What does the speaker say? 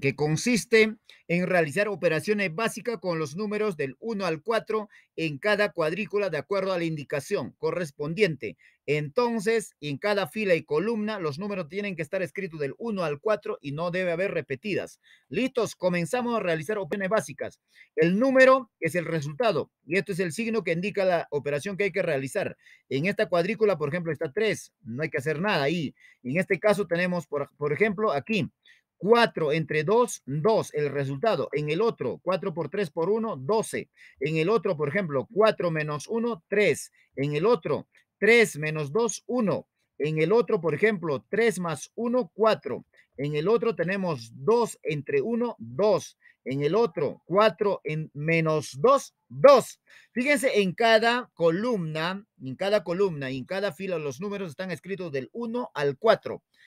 que consiste en realizar operaciones básicas con los números del 1 al 4 en cada cuadrícula de acuerdo a la indicación correspondiente. Entonces, en cada fila y columna, los números tienen que estar escritos del 1 al 4 y no debe haber repetidas. Listos, comenzamos a realizar operaciones básicas. El número es el resultado y esto es el signo que indica la operación que hay que realizar. En esta cuadrícula, por ejemplo, está 3, no hay que hacer nada ahí. En este caso tenemos, por ejemplo, aquí 4 entre 2, 2. El resultado en el otro, 4 por 3 por 1, 12. En el otro, por ejemplo, 4 menos 1, 3. En el otro, 3 menos 2, 1. En el otro, por ejemplo, 3 más 1, 4. En el otro tenemos 2 entre 1, 2. En el otro, 4 en menos 2, 2. Fíjense en cada columna, en cada columna y en cada fila los números están escritos del 1 al 4.